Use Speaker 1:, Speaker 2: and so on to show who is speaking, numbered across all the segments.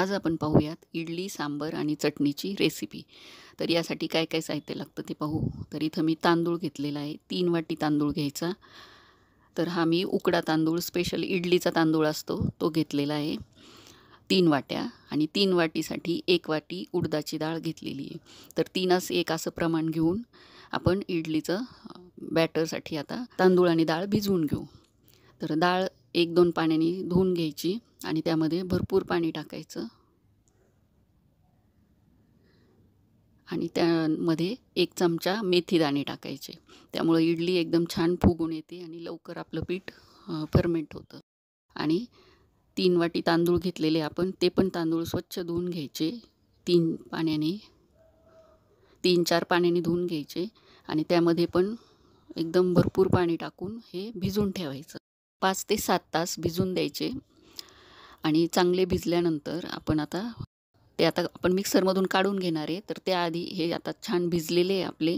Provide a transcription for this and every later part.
Speaker 1: आज आपण पाहूयात इडली सांबर आणि चटणीची रेसिपी तर यासाठी काय काय साहित्य लागतं ते पाहू तर इथं मी तांदूळ घेतलेला आहे तीन वाटी तांदूळ घ्यायचा तर हा मी उकडा तांदूळ स्पेशल इडलीचा तांदूळ असतो तो घेतलेला आहे तीन वाट्या आणि तीन वाटीसाठी एक वाटी उडदाची डाळ घेतलेली आहे तर तीनच एक असं प्रमाण घेऊन आपण इडलीचं बॅटरसाठी आता तांदूळ आणि डाळ भिजवून घेऊ तर डाळ एक दोन पाण्याने धुवून घ्यायची आणि त्यामध्ये भरपूर पाणी टाकायचं आणि त्यामध्ये एक चमचा मेथी दाणे टाकायचे त्यामुळं इडली एकदम छान फुगून येते आणि लवकर आपलं पीठ फर्मेंट होतं आणि तीन वाटी तांदूळ घेतलेले आपण ते पण तांदूळ स्वच्छ धुवून घ्यायचे तीन पाण्याने तीन चार पाण्याने धुवून घ्यायचे आणि त्यामध्ये पण एकदम भरपूर पाणी टाकून हे भिजून ठेवायचं पाच ते सात तास भिजून द्यायचे आणि चांगले भिजल्यानंतर आपण आता ते आता आपण मिक्सरमधून काढून घेणार आहे तर त्याआधी हे आता छान भिजलेले आहे आपले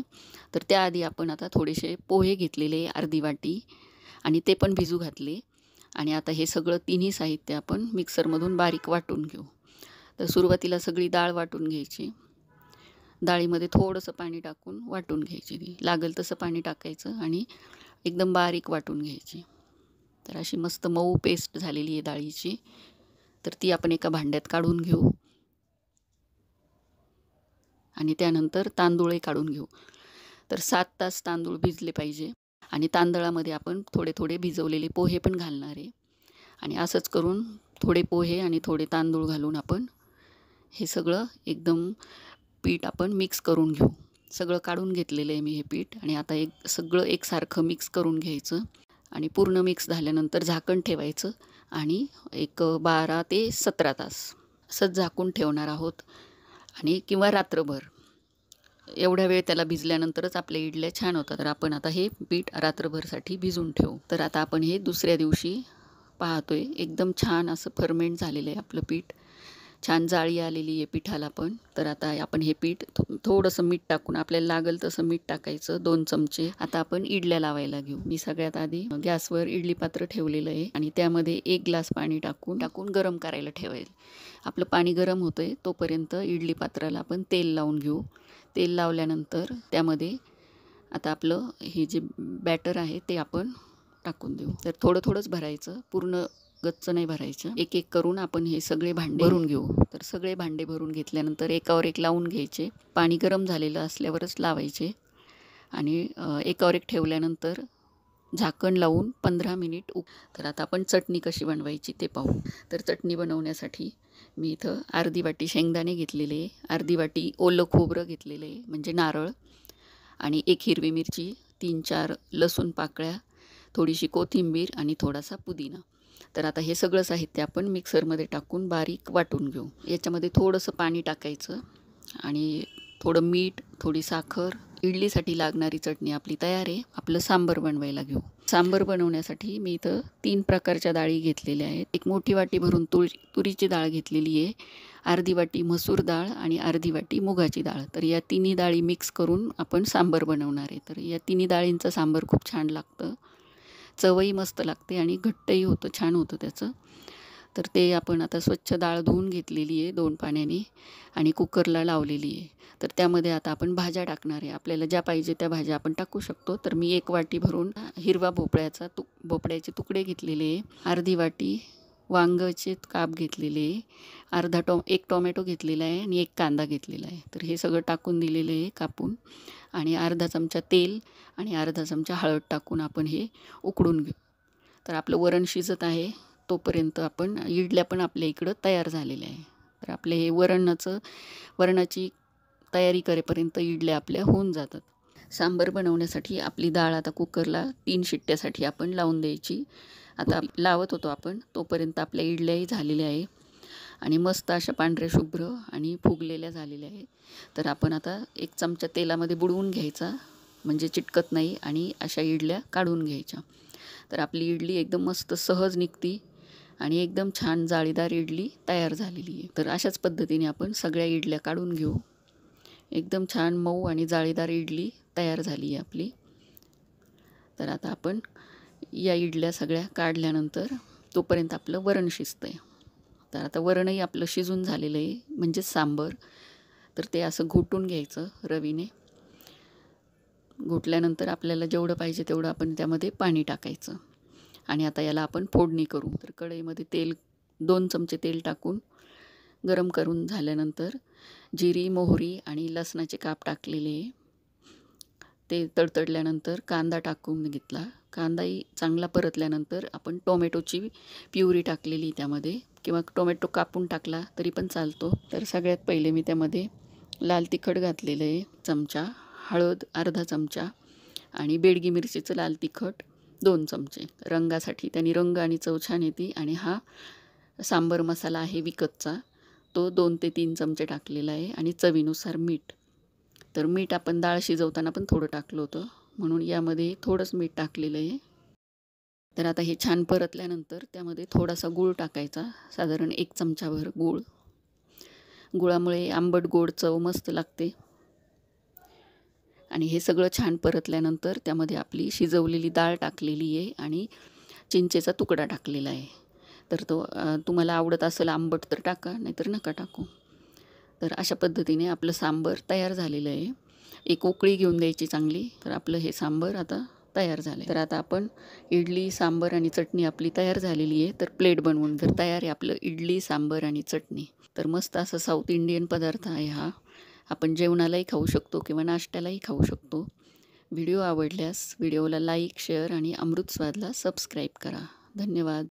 Speaker 1: तर त्याआधी आपण आता थोडेसे पोहे घेतलेले अर्धी वाटी आणि ते पण भिजू घातले आणि आता हे सगळं तिन्ही साहित्य आपण मिक्सरमधून बारीक वाटून घेऊ तर सुरुवातीला सगळी डाळ वाटून घ्यायची डाळीमध्ये थोडंसं पाणी टाकून वाटून घ्यायची लागल लागेल तसं पाणी टाकायचं आणि एकदम बारीक वाटून घ्यायची तर अशी मस्त मऊ पेस्ट झालेली आहे डाळीची तर ती आपण एका भांड्यात काढून घेऊ आणि त्यानंतर तांदूळही काढून घेऊ तर सात तास तांदूळ भिजले पाहिजे आणि तांदळामध्ये आपण थोडे थोडे भिजवलेले पोहे पण घालणार आहे आणि असंच करून थोडे पोहे आणि थोडे तांदूळ घालून आपण हे सगळं एकदम पीठ आपण मिक्स करून घेऊ सगळं काढून घेतलेलं आहे मी हे पीठ आणि आता एक सगळं एकसारखं मिक्स करून घ्यायचं आणि पूर्ण मिक्स झाल्यानंतर झाकण ठेवायचं आणि एक बारा ते सतरा तास असंच झाकून ठेवणार आहोत आणि किंवा रात्रभर एवढ्या वेळ त्याला भिजल्यानंतरच आपल्या इडल्या छान होतात तर आपण आता हे पीठ रात्रभरसाठी भिजून ठेवू तर आता आपण हे दुसऱ्या दिवशी पाहतोय एकदम छान असं फर्मेंट झालेलं आहे आपलं पीठ छान जाळी आलेली आहे पिठाला पण तर आता आपण हे पीठ थोडंसं मीठ टाकून आपल्याला लागेल तसं मीठ टाकायचं दोन चमचे आता आपण इडल्या लावायला घेऊ मी सगळ्यात आधी गॅसवर इडली पात्र ठेवलेलं आहे आणि त्यामध्ये एक ग्लास पाणी टाकून टाकून गरम करायला ठेवायचं आपलं पाणी गरम होतं आहे तोपर्यंत इडली पात्राला आपण तेल लावून घेऊ तेल लावल्यानंतर त्यामध्ये आता आपलं हे जे बॅटर आहे ते आपण टाकून देऊ तर थोडं थोडंच भरायचं पूर्ण गच्च नाही भरायचं एक एक करून आपण हे सगळे भांडे भरून घेऊ तर सगळे भांडे भरून घेतल्यानंतर एकावर एक लावून घ्यायचे पाणी गरम झालेलं असल्यावरच लावायचे आणि एकावर एक ठेवल्यानंतर झाकण लावून पंधरा मिनिट उ तर आता आपण चटणी कशी बनवायची ते पाहू तर चटणी बनवण्यासाठी मी इथं अर्धी वाटी शेंगदाणे घेतलेले अर्धी वाटी ओलं खोबरं घेतलेले म्हणजे नारळ आणि एक हिरवी मिरची तीन चार लसूण पाकळ्या थोडीशी कोथिंबीर आणि थोडासा पुदिना तर आता हे सगळं साहित्य आपण मिक्सरमध्ये टाकून बारीक वाटून घेऊ याच्यामध्ये थोडंसं पाणी टाकायचं आणि थोडं मीठ थोडी साखर इडलीसाठी लागणारी चटणी आपली तयार आहे आपलं सांबर बनवायला घेऊ सांबर बनवण्यासाठी मी इथं तीन प्रकारच्या डाळी घेतलेल्या आहेत एक मोठी वाटी भरून तुळ तुरीची डाळ घेतलेली आहे अर्धी वाटी मसूर डाळ आणि अर्धी वाटी मुगाची डाळ तर या तिन्ही डाळी मिक्स करून आपण सांबर बनवणार आहे तर या तिन्ही डाळींचं सांबर खूप छान लागतं चवही मस्त लागते आणि घट्टही होतं छान होतं त्याचं तर ते आपण आता स्वच्छ डाळ धुवून घेतलेली आहे दोन पाण्याने आणि कुकरला लावलेली आहे तर त्यामध्ये आता आपण भाज्या टाकणार आहे आपल्याला ज्या पाहिजे त्या भाज्या आपण टाकू शकतो तर मी एक वाटी भरून हिरवा भोपळ्याचा तु भोपळ्याचे तुकडे घेतलेले आहे अर्धी वाटी वांगचे काप घेतलेले आहे अर्धा टो एक टोमॅटो घेतलेला आहे आणि एक कांदा घेतलेला आहे तर हे सगळं टाकून दिलेलं आहे कापून आणि अर्धा चमचा तेल आणि अर्धा चमचा हळद टाकून आपण हे उकडून घेऊ तर आपलं वरण शिजत आहे तोपर्यंत आपण इडल्या पण आपल्या इकडं तयार झालेल्या आहे तर आपले हे वरणाचं वरणाची तयारी करेपर्यंत इडल्या आपल्या होऊन जातात सांबर बनवण्यासाठी आपली डाळ आता कुकरला तीन शिट्ट्यासाठी आपण लावून द्यायची आता लावत होतो आपण तोपर्यंत आपल्या इडल्याही झालेल्या आहे आणि मस्त अशा पांढऱ्या शुभ्र आणि फुगलेल्या झालेल्या आहे तर आपण आता एक चमचा तेलामध्ये बुडवून घ्यायचा म्हणजे चिटकत नाही आणि अशा इडल्या काढून घ्यायच्या तर आपली इडली एकदम मस्त सहज निघती आणि एकदम छान जाळीदार इडली तयार झालेली आहे तर अशाच पद्धतीने आपण सगळ्या इडल्या काढून घेऊ एकदम छान मऊ आणि जाळीदार इडली तयार झाली आहे आपली तर आता आपण या इडल्या सगळ्या काढल्यानंतर तोपर्यंत आपलं वरण शिजतं आहे तर आता वरणही आपलं शिजून झालेलं आहे म्हणजेच सांबर तर ते असं घोटून घ्यायचं रवीने घोटल्यानंतर आपल्याला जेवढं पाहिजे तेवढं आपण त्यामध्ये पाणी टाकायचं आणि आता याला आपण फोडणी करू तर कढईमध्ये तेल दोन चमचे तेल टाकून गरम करून झाल्यानंतर जिरी मोहरी आणि लसणाचे काप टाकलेले ते तडतडल्यानंतर कांदा टाकून घेतला कांदाही चांगला परतल्यानंतर आपण टोमॅटोची प्युरी टाकलेली त्यामध्ये किंवा टोमॅटो कापून टाकला तरी पण चालतो तर सगळ्यात पहिले मी त्यामध्ये लाल तिखट घातलेलं आहे चमचा हळद अर्धा चमचा आणि बेडगी मिरचीचं लाल तिखट दोन चमचे रंगासाठी त्यांनी रंग आणि चव छान येते आणि हा सांबर मसाला आहे विकतचा तो दोन ते तीन चमचे टाकलेला आहे आणि चवीनुसार मीठ तर मीठ आपण डाळ शिजवताना पण थोडं टाकलं होतं म्हणून यामध्ये थोडंच मीठ टाकलेलं आहे तर आता हे छान परतल्यानंतर त्यामध्ये थोडासा गूळ टाकायचा साधारण एक चमचाभर गूळ गुळामुळे आंबट गोड चव मस्त लागते आणि हे सगळं छान परतल्यानंतर त्यामध्ये आपली शिजवलेली डाळ टाकलेली आहे आणि चिंचेचा तुकडा टाकलेला आहे तर तो तुम्हाला आवडत असेल आंबट तर टाका नाहीतर नका टाकू तर अशा पद्धतीने आपलं सांबर तयार झालेलं आहे एक उकळी घेऊन द्यायची चांगली तर आपलं हे सांबर आता तयार झालं तर आता आपण इडली सांबर आणि चटणी आपली तयार झालेली आहे तर प्लेट बनवून तर तयार आहे आपलं इडली सांबर आणि चटणी तर मस्त असं साऊथ इंडियन पदार्थ आहे हा आपण जेवणालाही खाऊ शकतो किंवा नाश्त्यालाही खाऊ शकतो व्हिडिओ आवडल्यास व्हिडिओला लाईक शेअर आणि अमृत स्वादला सबस्क्राईब करा धन्यवाद